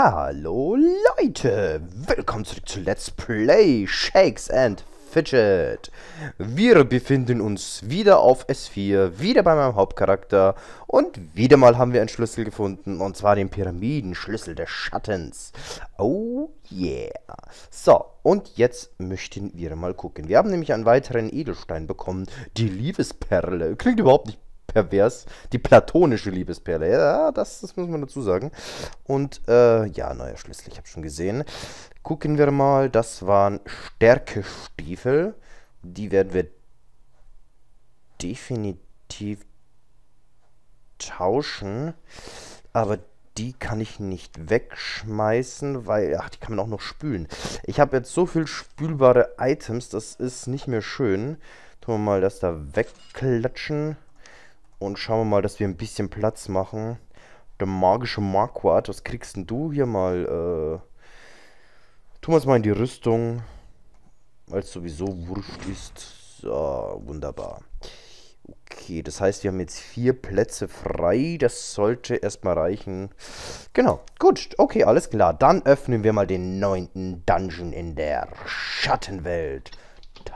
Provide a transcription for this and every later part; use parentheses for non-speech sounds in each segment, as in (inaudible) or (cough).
Hallo Leute, willkommen zurück zu Let's Play Shakes and Fidget. Wir befinden uns wieder auf S4, wieder bei meinem Hauptcharakter und wieder mal haben wir einen Schlüssel gefunden und zwar den Pyramidenschlüssel des Schattens. Oh yeah. So, und jetzt möchten wir mal gucken. Wir haben nämlich einen weiteren Edelstein bekommen, die Liebesperle. Klingt überhaupt nicht pervers. Die platonische Liebesperle, ja, das, das muss man dazu sagen. Und äh, ja, neuer Schlüssel, ich habe schon gesehen. Gucken wir mal, das waren Stärkestiefel. Die werden wir definitiv tauschen. Aber die kann ich nicht wegschmeißen, weil, ach, die kann man auch noch spülen. Ich habe jetzt so viel spülbare Items, das ist nicht mehr schön. Tun wir mal das da wegklatschen. Und schauen wir mal, dass wir ein bisschen Platz machen. Der magische Marquardt, was kriegst denn du hier mal? Äh, tun wir es mal in die Rüstung. Weil es sowieso wurscht ist. So, wunderbar. Okay, das heißt, wir haben jetzt vier Plätze frei. Das sollte erstmal reichen. Genau, gut. Okay, alles klar. Dann öffnen wir mal den neunten Dungeon in der Schattenwelt.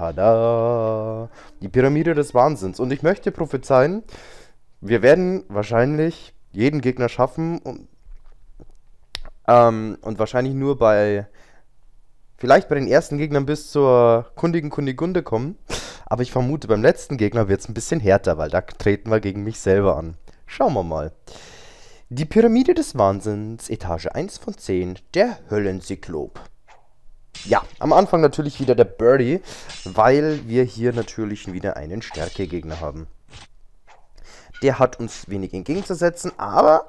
Tada! Die Pyramide des Wahnsinns. Und ich möchte prophezeien, wir werden wahrscheinlich jeden Gegner schaffen und, ähm, und wahrscheinlich nur bei, vielleicht bei den ersten Gegnern bis zur kundigen Kundigunde kommen. Aber ich vermute, beim letzten Gegner wird es ein bisschen härter, weil da treten wir gegen mich selber an. Schauen wir mal. Die Pyramide des Wahnsinns, Etage 1 von 10, der Höllenzyklop. Ja, am Anfang natürlich wieder der Birdie, weil wir hier natürlich wieder einen Stärkegegner haben. Der hat uns wenig entgegenzusetzen, aber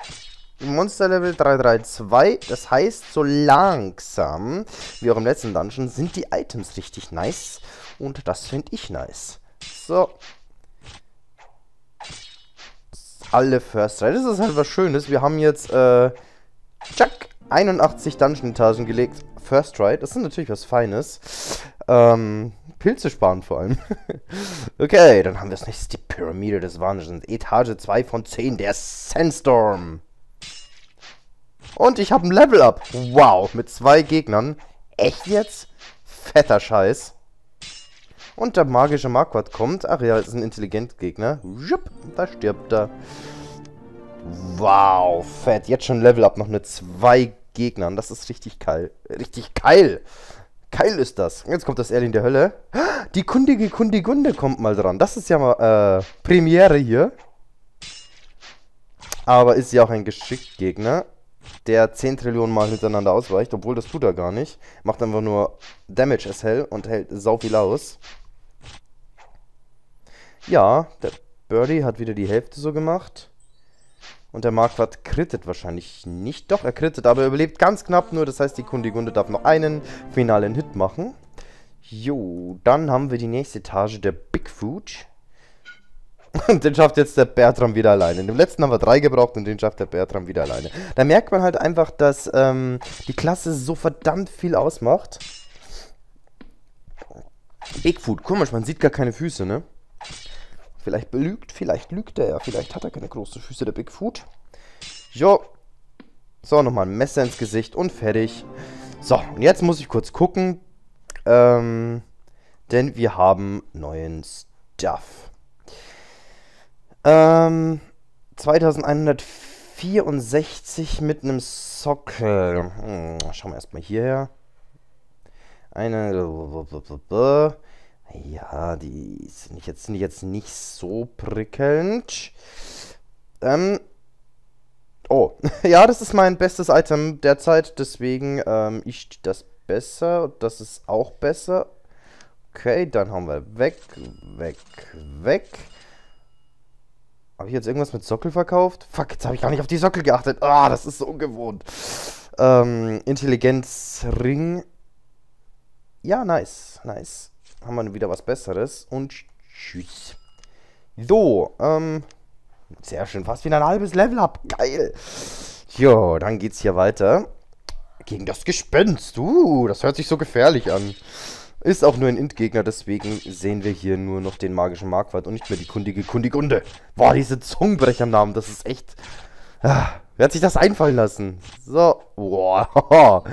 Monster Level 332, das heißt, so langsam, wie auch im letzten Dungeon, sind die Items richtig nice und das finde ich nice. So. Alle First Rate, das ist halt was Schönes. Wir haben jetzt, äh, Chuck, 81 Dungeon-Etagen gelegt. First Try. Das ist natürlich was Feines. Ähm, Pilze sparen vor allem. (laughs) okay, dann haben wir das nächste. Die Pyramide des Wahnsinns. Etage 2 von 10. Der Sandstorm. Und ich habe ein Level Up. Wow, mit zwei Gegnern. Echt jetzt? Fetter Scheiß. Und der magische Marquardt kommt. Ach ja, ist ein intelligent Gegner. Jupp, Da stirbt er. Wow, fett. Jetzt schon Level Up. Noch eine 2 Gegnern. Das ist richtig geil. Richtig geil. Geil ist das. Jetzt kommt das Erling der Hölle. Die kundige Kundigunde kommt mal dran. Das ist ja mal äh, Premiere hier. Aber ist ja auch ein geschickt Gegner, der 10 Trillionen Mal hintereinander ausweicht, obwohl das tut er gar nicht. Macht einfach nur Damage as hell und hält sau viel aus. Ja, der Birdie hat wieder die Hälfte so gemacht. Und der Marquardt krittet wahrscheinlich nicht. Doch, er krittet, aber er überlebt ganz knapp nur. Das heißt, die Kundigunde darf noch einen finalen Hit machen. Jo, dann haben wir die nächste Etage, der Bigfoot. (laughs) Und den schafft jetzt der Bertram wieder alleine. In dem letzten haben wir drei gebraucht und den schafft der Bertram wieder alleine. Da merkt man halt einfach, dass ähm, die Klasse so verdammt viel ausmacht. Bigfoot, komisch, man sieht gar keine Füße, ne? Vielleicht belügt, vielleicht lügt er ja, vielleicht hat er keine großen Füße, der Bigfoot. Jo. So, nochmal ein Messer ins Gesicht und fertig. So, und jetzt muss ich kurz gucken. Ähm, denn wir haben neuen Stuff. Ähm, 2164 mit einem Sockel. Hm, schauen wir erstmal hierher. Eine. Ja, die sind jetzt, sind jetzt nicht so prickelnd. Ähm. Oh, (laughs) ja, das ist mein bestes Item derzeit, deswegen ähm, ist das besser, das ist auch besser. Okay, dann haben wir weg, weg, weg. Habe ich jetzt irgendwas mit Sockel verkauft? Fuck, jetzt habe ich gar nicht auf die Sockel geachtet. Ah, oh, das ist so ungewohnt. Ähm, Intelligenzring. Ja, nice, nice haben wir wieder was Besseres. Und tschüss. So, ähm, sehr schön. Fast wieder ein halbes Level ab. Geil. Jo, dann geht's hier weiter. Gegen das Gespenst. Uh, das hört sich so gefährlich an. Ist auch nur ein Int-Gegner, deswegen sehen wir hier nur noch den magischen Marquardt und nicht mehr die kundige Kundigunde. Boah, diese Zungenbrechernamen, das ist echt... Ah. Wer hat sich das einfallen lassen? So. Wow. (laughs)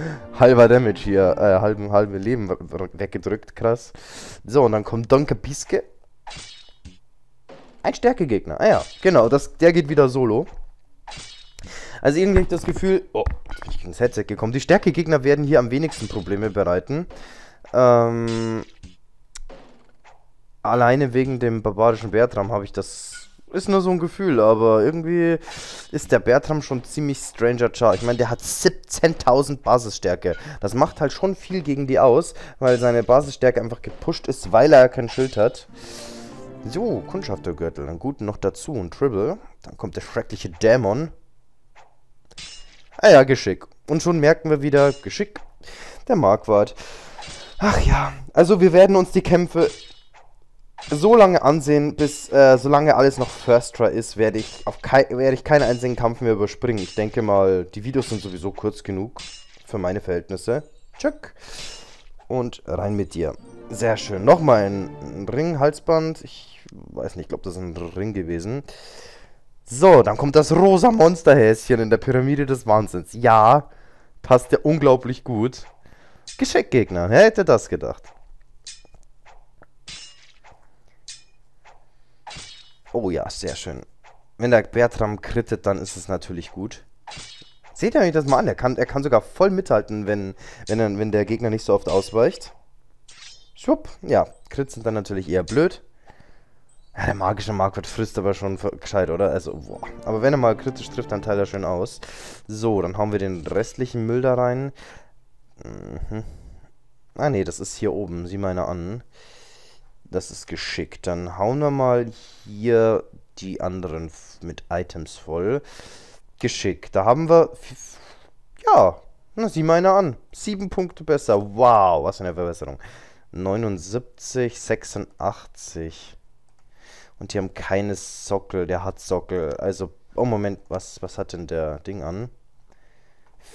Halber Damage hier. Äh, halben, halben Leben weggedrückt. Krass. So, und dann kommt Donke Piske. Ein Stärkegegner. Ah ja, genau. Das, der geht wieder solo. Also irgendwie habe ich das Gefühl... Oh, bin ich gegen das Headset gekommen. Die Stärkegegner werden hier am wenigsten Probleme bereiten. Ähm... Alleine wegen dem barbarischen Bertram habe ich das ist nur so ein Gefühl, aber irgendwie ist der Bertram schon ziemlich stranger Char. Ich meine, der hat 17.000 Basisstärke. Das macht halt schon viel gegen die aus, weil seine Basisstärke einfach gepusht ist, weil er kein Schild hat. So, Kundschaftergürtel. Einen guten noch dazu. Ein Tribble. Dann kommt der schreckliche Dämon. Ah ja, Geschick. Und schon merken wir wieder, Geschick, der Marquardt. Ach ja, also wir werden uns die Kämpfe so lange ansehen, bis äh, solange alles noch First Try ist, werde ich, auf ich keinen einzigen Kampf mehr überspringen. Ich denke mal, die Videos sind sowieso kurz genug für meine Verhältnisse. Tschück. Und rein mit dir. Sehr schön. Nochmal ein Ring, Halsband. Ich weiß nicht, ich glaube, das ist ein Ring gewesen. So, dann kommt das rosa Monsterhäschen in der Pyramide des Wahnsinns. Ja, passt ja unglaublich gut. Geschenkgegner, wer hätte das gedacht? Oh ja, sehr schön. Wenn der Bertram krittet, dann ist es natürlich gut. Seht ihr euch das mal an? Er kann, er kann sogar voll mithalten, wenn, wenn, er, wenn der Gegner nicht so oft ausweicht. Schwupp. Ja, Krits sind dann natürlich eher blöd. Ja, der magische Markwart frisst aber schon gescheit, oder? Also, boah. Aber wenn er mal kritisch trifft, dann teilt er schön aus. So, dann hauen wir den restlichen Müll da rein. Mhm. Ah, nee, das ist hier oben. Sieh meine an. Das ist geschickt. Dann hauen wir mal hier die anderen mit Items voll. Geschickt. Da haben wir... Ja, na, sieh meine an. Sieben Punkte besser. Wow, was eine Verbesserung. 79, 86. Und die haben keine Sockel. Der hat Sockel. Also, oh Moment, was, was hat denn der Ding an?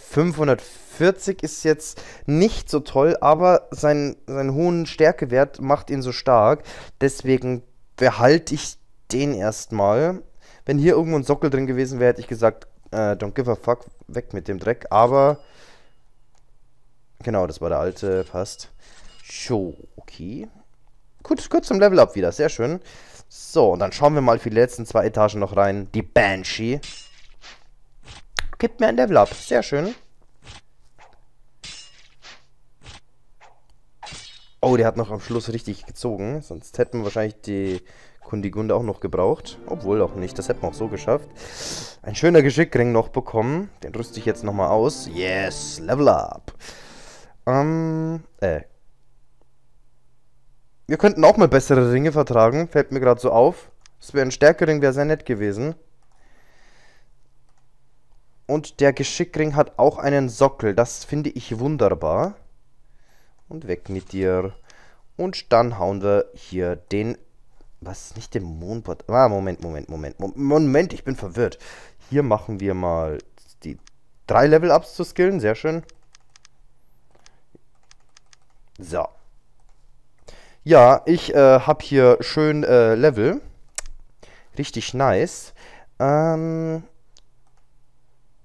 540 ist jetzt nicht so toll, aber seinen, seinen hohen Stärkewert macht ihn so stark. Deswegen behalte ich den erstmal. Wenn hier irgendwo ein Sockel drin gewesen wäre, hätte ich gesagt, äh, don't give a fuck, weg mit dem Dreck. Aber, genau, das war der alte, passt. So, okay. Gut, kurz zum Level-Up wieder, sehr schön. So, und dann schauen wir mal für die letzten zwei Etagen noch rein. Die Banshee. Gibt mir ein Level Up. Sehr schön. Oh, der hat noch am Schluss richtig gezogen. Sonst hätten wir wahrscheinlich die Kundigunde auch noch gebraucht. Obwohl auch nicht. Das hätten wir auch so geschafft. Ein schöner Geschickring noch bekommen. Den rüste ich jetzt nochmal aus. Yes, Level Up. Ähm, äh. Wir könnten auch mal bessere Ringe vertragen. Fällt mir gerade so auf. Das wäre ein stärkerer Ring, wäre sehr nett gewesen. Und der Geschickring hat auch einen Sockel. Das finde ich wunderbar. Und weg mit dir. Und dann hauen wir hier den... Was? Nicht den Mondbot... Ah, Moment, Moment, Moment. Moment, ich bin verwirrt. Hier machen wir mal die drei Level-Ups zu skillen. Sehr schön. So. Ja, ich äh, habe hier schön äh, Level. Richtig nice. Ähm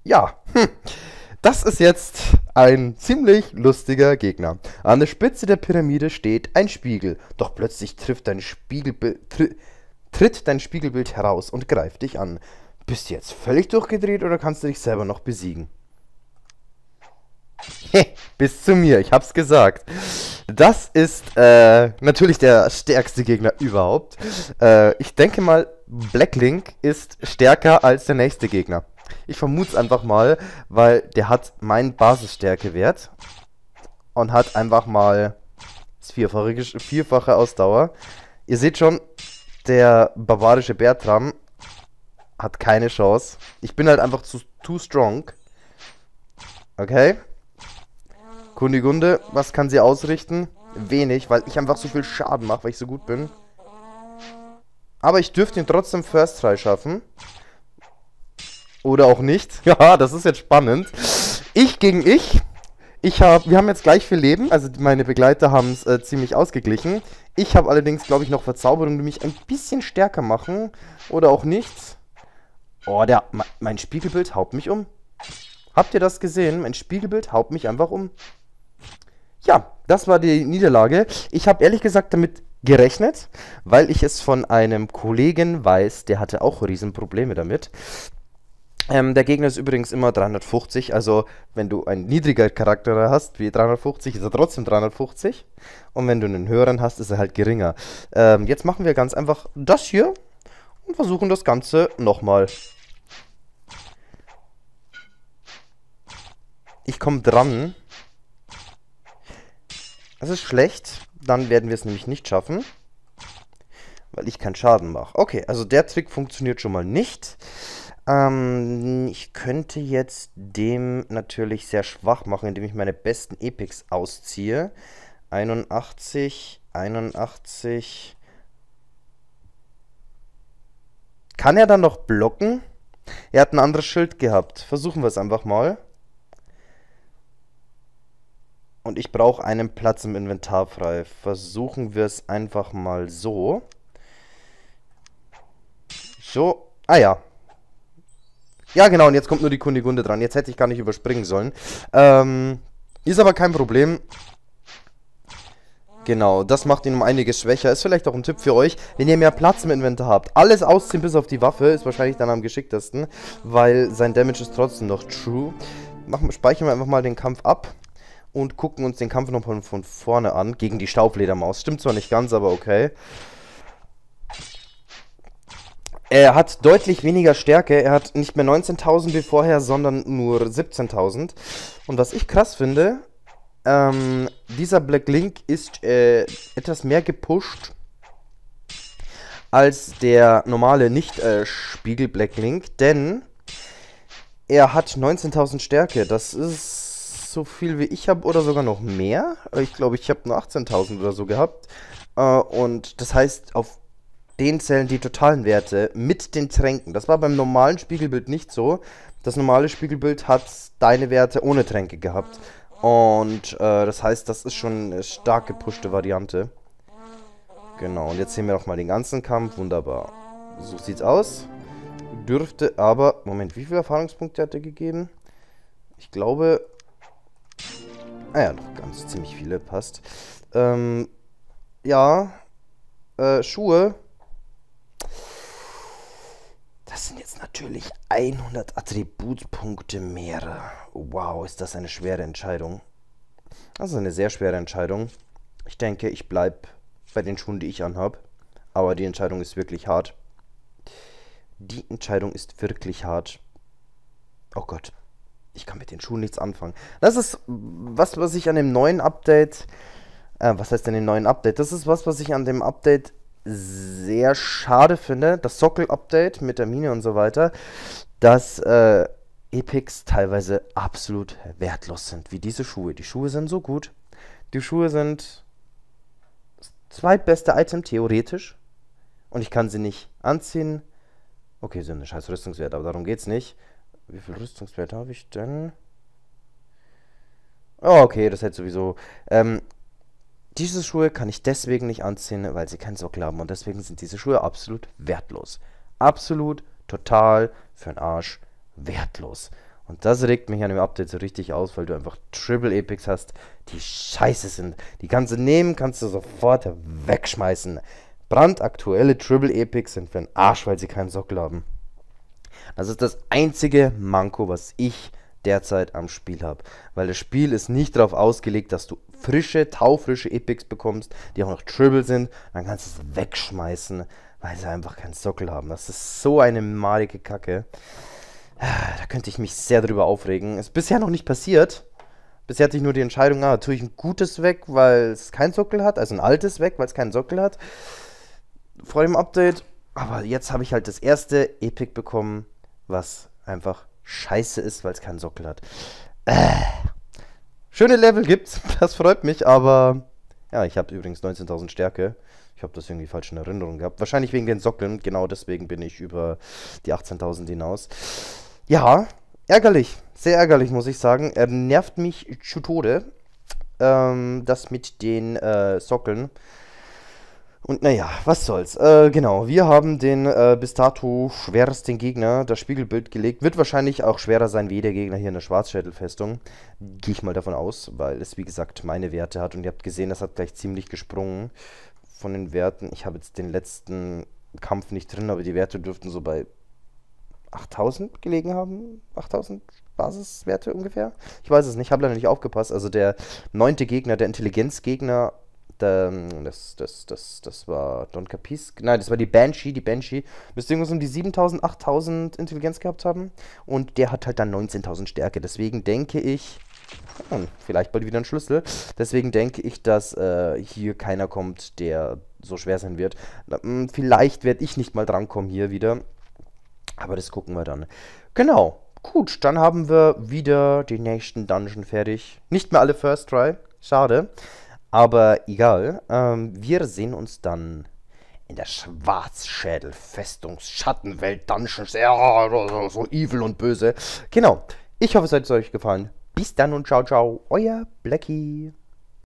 ja, hm. das ist jetzt ein ziemlich lustiger Gegner. An der Spitze der Pyramide steht ein Spiegel, doch plötzlich trifft dein Spiegelbild, tritt dein Spiegelbild heraus und greift dich an. Bist du jetzt völlig durchgedreht oder kannst du dich selber noch besiegen? bis zu mir, ich hab's gesagt. Das ist äh, natürlich der stärkste Gegner überhaupt. Äh, ich denke mal, Blacklink ist stärker als der nächste Gegner. Ich vermute es einfach mal, weil der hat meinen Basisstärkewert und hat einfach mal das vierfache, vierfache Ausdauer. Ihr seht schon, der barbarische Bertram hat keine Chance. Ich bin halt einfach zu, too strong. Okay. Kunigunde, was kann sie ausrichten? Wenig, weil ich einfach so viel Schaden mache, weil ich so gut bin. Aber ich dürfte ihn trotzdem First Try schaffen. Oder auch nicht. (laughs) Ja, das ist jetzt spannend. Ich gegen ich. Ich hab, wir haben jetzt gleich viel Leben, also meine Begleiter haben es äh, ziemlich ausgeglichen. Ich habe allerdings, glaube ich, noch Verzauberungen, die mich ein bisschen stärker machen. Oder auch nicht. Oh, der, mein Spiegelbild haut mich um. Habt ihr das gesehen? Mein Spiegelbild haut mich einfach um. Ja, das war die Niederlage. Ich habe ehrlich gesagt damit gerechnet, weil ich es von einem Kollegen weiß, der hatte auch Riesenprobleme damit. Ähm, der Gegner ist übrigens immer 350, also wenn du einen niedriger Charakter hast wie 350, ist er trotzdem 350. Und wenn du einen höheren hast, ist er halt geringer. Ähm, jetzt machen wir ganz einfach das hier und versuchen das Ganze nochmal. Ich komme dran. Das ist schlecht. Dann werden wir es nämlich nicht schaffen. Weil ich keinen Schaden mache. Okay, also der Trick funktioniert schon mal nicht. Ähm, ich könnte jetzt dem natürlich sehr schwach machen, indem ich meine besten Epics ausziehe. 81, 81. Kann er dann noch blocken? Er hat ein anderes Schild gehabt. Versuchen wir es einfach mal. Und ich brauche einen Platz im Inventar frei. Versuchen wir es einfach mal so. So. Ah ja. Ja, genau. Und jetzt kommt nur die Kundigunde dran. Jetzt hätte ich gar nicht überspringen sollen. Ähm, ist aber kein Problem. Genau, das macht ihn um einiges schwächer. Ist vielleicht auch ein Tipp für euch, wenn ihr mehr Platz im Inventar habt. Alles ausziehen bis auf die Waffe ist wahrscheinlich dann am geschicktesten, weil sein Damage ist trotzdem noch true. Machen, speichern wir einfach mal den Kampf ab und gucken uns den Kampf noch von vorne an gegen die Staubledermaus. Stimmt zwar nicht ganz, aber okay. Er hat deutlich weniger Stärke. Er hat nicht mehr 19.000 wie vorher, sondern nur 17.000. Und was ich krass finde, ähm, dieser Black Link ist äh, etwas mehr gepusht als der normale Nicht-Spiegel-Black äh, Link, denn er hat 19.000 Stärke. Das ist so viel wie ich habe oder sogar noch mehr. Ich glaube, ich habe nur 18.000 oder so gehabt. Äh, und das heißt, auf den Zellen die totalen Werte mit den Tränken. Das war beim normalen Spiegelbild nicht so. Das normale Spiegelbild hat deine Werte ohne Tränke gehabt. Und äh, das heißt, das ist schon eine stark gepushte Variante. Genau, und jetzt sehen wir nochmal den ganzen Kampf. Wunderbar. So sieht's aus. Dürfte aber... Moment, wie viele Erfahrungspunkte hat er gegeben? Ich glaube, Ah ja, noch ganz ziemlich viele, passt. Ähm, ja. Äh, Schuhe. Das sind jetzt natürlich 100 Attributpunkte mehr. Wow, ist das eine schwere Entscheidung. Das ist eine sehr schwere Entscheidung. Ich denke, ich bleibe bei den Schuhen, die ich anhab. Aber die Entscheidung ist wirklich hart. Die Entscheidung ist wirklich hart. Oh Gott ich kann mit den Schuhen nichts anfangen. Das ist was, was ich an dem neuen Update, äh, was heißt denn dem neuen Update? Das ist was, was ich an dem Update sehr schade finde. Das Sockel-Update mit der Mine und so weiter, dass äh, Epics teilweise absolut wertlos sind, wie diese Schuhe. Die Schuhe sind so gut. Die Schuhe sind das zweitbeste Item theoretisch. Und ich kann sie nicht anziehen. Okay, sie sind eine scheiß Rüstungswert, aber darum geht's nicht. Wie viel Rüstungswert habe ich denn? Oh, okay, das hält sowieso. Ähm, diese Schuhe kann ich deswegen nicht anziehen, weil sie keinen Sockel haben. Und deswegen sind diese Schuhe absolut wertlos. Absolut, total, für den Arsch, wertlos. Und das regt mich an dem Update so richtig aus, weil du einfach Triple Epics hast, die scheiße sind. Die ganze nehmen, kannst du sofort wegschmeißen. Brandaktuelle Triple Epics sind für den Arsch, weil sie keinen Sockel haben. Das ist das einzige Manko, was ich derzeit am Spiel habe. Weil das Spiel ist nicht darauf ausgelegt, dass du frische, taufrische Epics bekommst, die auch noch Triple sind. Dann kannst du es wegschmeißen, weil sie einfach keinen Sockel haben. Das ist so eine malige Kacke. Da könnte ich mich sehr drüber aufregen. Ist bisher noch nicht passiert. Bisher hatte ich nur die Entscheidung, ah, tue ich ein gutes weg, weil es keinen Sockel hat, also ein altes weg, weil es keinen Sockel hat. Vor dem Update. Aber jetzt habe ich halt das erste Epic bekommen, was einfach scheiße ist, weil es keinen Sockel hat. Äh. Schöne Level gibt's, (laughs) das freut mich, aber ja, ich habe übrigens 19.000 Stärke. Ich habe das irgendwie falsch in Erinnerung gehabt. Wahrscheinlich wegen den Sockeln, genau deswegen bin ich über die 18.000 hinaus. Ja, ärgerlich, sehr ärgerlich, muss ich sagen. Er nervt mich zu Tode, ähm, das mit den äh, Sockeln. Und naja, was soll's. Äh, genau, wir haben den äh, bis dato schwersten Gegner, das Spiegelbild gelegt. Wird wahrscheinlich auch schwerer sein wie der Gegner hier in der Schwarzschädelfestung. Gehe ich mal davon aus, weil es wie gesagt meine Werte hat. Und ihr habt gesehen, das hat gleich ziemlich gesprungen von den Werten. Ich habe jetzt den letzten Kampf nicht drin, aber die Werte dürften so bei 8000 gelegen haben. 8000 Basiswerte ungefähr. Ich weiß es nicht, habe leider nicht aufgepasst. Also der neunte Gegner, der Intelligenzgegner ähm, das, das, das, das war Don Capiz. Nein, das war die Banshee, die Banshee. Müsste irgendwas um die 7000, 8000 Intelligenz gehabt haben. Und der hat halt dann 19.000 Stärke. Deswegen denke ich. Hm, vielleicht bald wieder ein Schlüssel. Deswegen denke ich, dass äh, hier keiner kommt, der so schwer sein wird. Hm, vielleicht werde ich nicht mal drankommen hier wieder. Aber das gucken wir dann. Genau. Gut, dann haben wir wieder den nächsten Dungeon fertig. Nicht mehr alle First Try. Schade. Aber egal, ähm, wir sehen uns dann in der Schwarzschädel-Festungs-Schattenwelt Dungeons. Ja, so evil und böse. Genau. Ich hoffe, es hat euch gefallen. Bis dann und ciao, ciao. Euer Blackie.